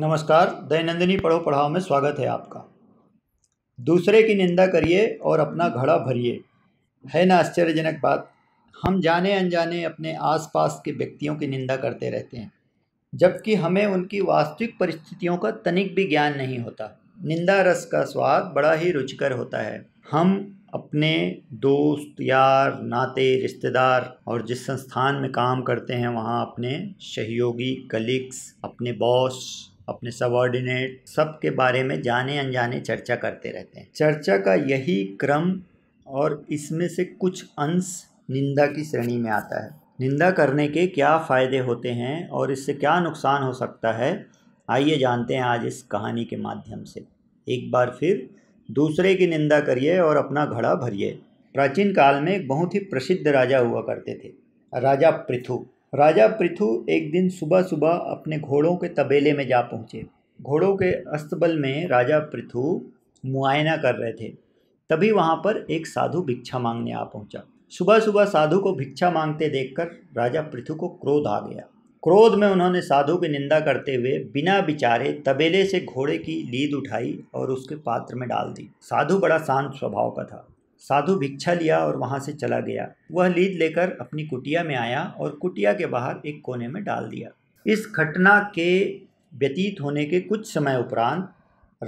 नमस्कार दैनंदिनी पढ़ो पढ़ाओ में स्वागत है आपका दूसरे की निंदा करिए और अपना घड़ा भरिए है ना आश्चर्यजनक बात हम जाने अनजाने अपने आसपास के व्यक्तियों की निंदा करते रहते हैं जबकि हमें उनकी वास्तविक परिस्थितियों का तनिक भी ज्ञान नहीं होता निंदा रस का स्वाद बड़ा ही रुचिकर होता है हम अपने दोस्त यार नाते रिश्तेदार और जिस संस्थान में काम करते हैं वहाँ अपने सहयोगी कलीग्स अपने बॉस अपने सबॉर्डिनेट सब के बारे में जाने अनजाने चर्चा करते रहते हैं चर्चा का यही क्रम और इसमें से कुछ अंश निंदा की श्रेणी में आता है निंदा करने के क्या फ़ायदे होते हैं और इससे क्या नुकसान हो सकता है आइए जानते हैं आज इस कहानी के माध्यम से एक बार फिर दूसरे की निंदा करिए और अपना घड़ा भरिए प्राचीन काल में एक बहुत ही प्रसिद्ध राजा हुआ करते थे राजा पृथु राजा पृथु एक दिन सुबह सुबह अपने घोड़ों के तबेले में जा पहुँचे घोड़ों के अस्तबल में राजा पृथु मुआयना कर रहे थे तभी वहाँ पर एक साधु भिक्षा मांगने आ पहुँचा सुबह सुबह साधु को भिक्षा मांगते देखकर राजा पृथु को क्रोध आ गया क्रोध में उन्होंने साधु की निंदा करते हुए बिना विचारे तबेले से घोड़े की लीद उठाई और उसके पात्र में डाल दी साधु बड़ा शांत स्वभाव का था साधु भिक्षा लिया और वहाँ से चला गया वह लीद लेकर अपनी कुटिया में आया और कुटिया के बाहर एक कोने में डाल दिया इस घटना के व्यतीत होने के कुछ समय उपरांत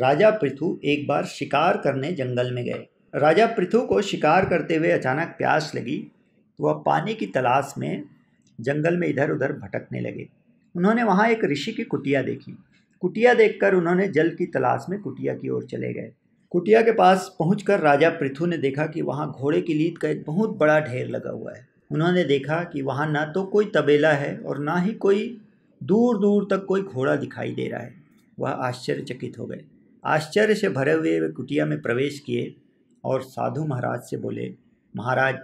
राजा पृथु एक बार शिकार करने जंगल में गए राजा पृथु को शिकार करते हुए अचानक प्यास लगी तो वह पानी की तलाश में जंगल में इधर उधर भटकने लगे उन्होंने वहाँ एक ऋषि की कुटिया देखी कुटिया देखकर उन्होंने जल की तलाश में कुटिया की ओर चले गए कुटिया के पास पहुंचकर राजा पृथु ने देखा कि वहाँ घोड़े की लीद का एक बहुत बड़ा ढेर लगा हुआ है उन्होंने देखा कि वहाँ ना तो कोई तबेला है और ना ही कोई दूर दूर तक कोई घोड़ा दिखाई दे रहा है वह आश्चर्यचकित हो गए आश्चर्य से भरे हुए वे कुटिया में प्रवेश किए और साधु महाराज से बोले महाराज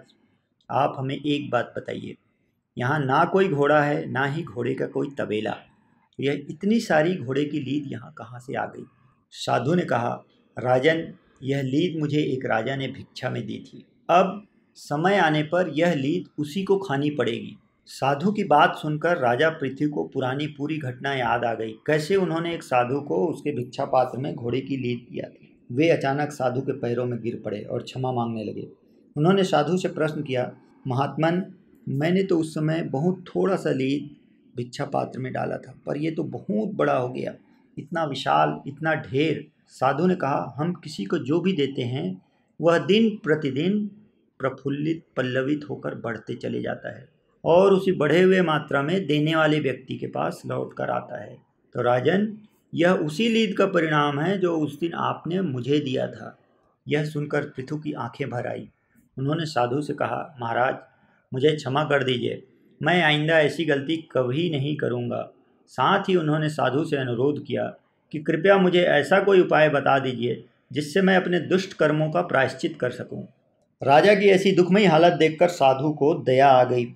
आप हमें एक बात बताइए यहाँ ना कोई घोड़ा है ना ही घोड़े का कोई तबेला यह इतनी सारी घोड़े की लीद यहाँ कहाँ से आ गई साधु ने कहा राजन यह लीद मुझे एक राजा ने भिक्षा में दी थी अब समय आने पर यह लीद उसी को खानी पड़ेगी साधु की बात सुनकर राजा पृथ्वी को पुरानी पूरी घटना याद आ गई कैसे उन्होंने एक साधु को उसके भिक्षा पात्र में घोड़े की लीद दिया थी वे अचानक साधु के पैरों में गिर पड़े और क्षमा मांगने लगे उन्होंने साधु से प्रश्न किया महात्मन मैंने तो उस समय बहुत थोड़ा सा लीद भिक्षा पात्र में डाला था पर यह तो बहुत बड़ा हो गया इतना विशाल इतना ढेर साधु ने कहा हम किसी को जो भी देते हैं वह दिन प्रतिदिन प्रफुल्लित पल्लवित होकर बढ़ते चले जाता है और उसी बढ़े हुए मात्रा में देने वाले व्यक्ति के पास लौट कर आता है तो राजन यह उसी लीद का परिणाम है जो उस दिन आपने मुझे दिया था यह सुनकर पृथु की आंखें भर आई उन्होंने साधु से कहा महाराज मुझे क्षमा कर दीजिए मैं आइंदा ऐसी गलती कभी नहीं करूँगा साथ ही उन्होंने साधु से अनुरोध किया कि कृपया मुझे ऐसा कोई उपाय बता दीजिए जिससे मैं अपने दुष्ट कर्मों का प्रायश्चित कर सकूं। राजा की ऐसी दुखमयी हालत देखकर साधु को दया आ गई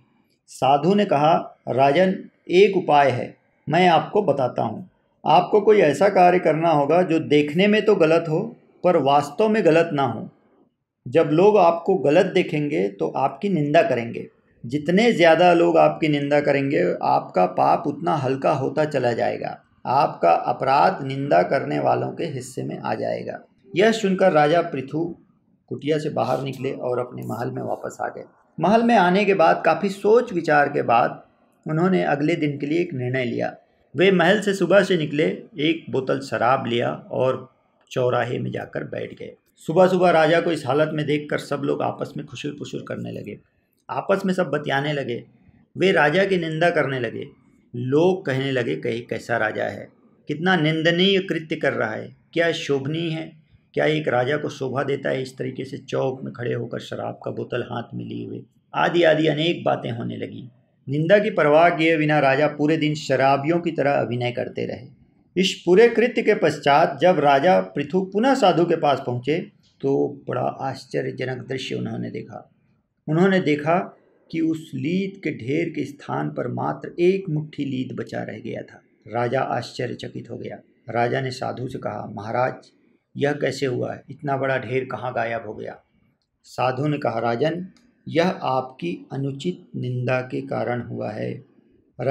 साधु ने कहा राजन एक उपाय है मैं आपको बताता हूँ आपको कोई ऐसा कार्य करना होगा जो देखने में तो गलत हो पर वास्तव में गलत ना हो जब लोग आपको गलत देखेंगे तो आपकी निंदा करेंगे जितने ज़्यादा लोग आपकी निंदा करेंगे आपका पाप उतना हल्का होता चला जाएगा आपका अपराध निंदा करने वालों के हिस्से में आ जाएगा यह सुनकर राजा पृथु कुटिया से बाहर निकले और अपने महल में वापस आ गए महल में आने के बाद काफ़ी सोच विचार के बाद उन्होंने अगले दिन के लिए एक निर्णय लिया वे महल से सुबह से निकले एक बोतल शराब लिया और चौराहे में जाकर बैठ गए सुबह सुबह राजा को इस हालत में देखकर सब लोग आपस में खुशुर पुशुर करने लगे आपस में सब बतियाने लगे वे राजा की निंदा करने लगे लोग कहने लगे कहीं कैसा राजा है कितना निंदनीय कृत्य कर रहा है क्या शोभनीय है क्या एक राजा को शोभा देता है इस तरीके से चौक में खड़े होकर शराब का बोतल हाथ में लिए हुए आदि आदि अनेक बातें होने लगीं निंदा की परवाह किए बिना राजा पूरे दिन शराबियों की तरह अभिनय करते रहे इस पूरे कृत्य के पश्चात जब राजा पृथु पुनः साधु के पास पहुँचे तो बड़ा आश्चर्यजनक दृश्य उन्होंने देखा उन्होंने देखा कि उस लीद के ढेर के स्थान पर मात्र एक मुट्ठी लीद बचा रह गया था राजा आश्चर्यचकित हो गया राजा ने साधु से कहा महाराज यह कैसे हुआ इतना बड़ा ढेर कहाँ गायब हो गया साधु ने कहा राजन यह आपकी अनुचित निंदा के कारण हुआ है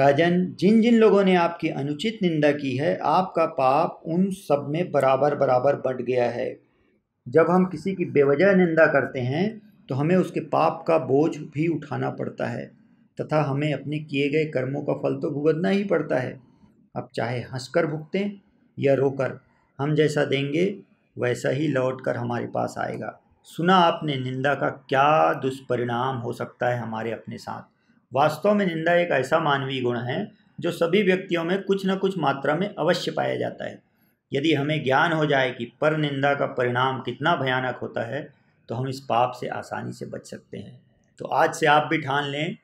राजन जिन जिन लोगों ने आपकी अनुचित निंदा की है आपका पाप उन सब में बराबर बराबर बढ़ गया है जब हम किसी की बेवजह निंदा करते हैं तो हमें उसके पाप का बोझ भी उठाना पड़ता है तथा हमें अपने किए गए कर्मों का फल तो भुगतना ही पड़ता है अब चाहे हंसकर भुगतें या रोकर हम जैसा देंगे वैसा ही लौट कर हमारे पास आएगा सुना आपने निंदा का क्या दुष्परिणाम हो सकता है हमारे अपने साथ वास्तव में निंदा एक ऐसा मानवीय गुण है जो सभी व्यक्तियों में कुछ न कुछ मात्रा में अवश्य पाया जाता है यदि हमें ज्ञान हो जाए कि पर निंदा का परिणाम कितना भयानक होता है तो हम इस पाप से आसानी से बच सकते हैं तो आज से आप भी ठान लें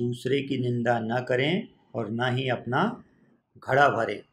दूसरे की निंदा न करें और ना ही अपना घड़ा भरें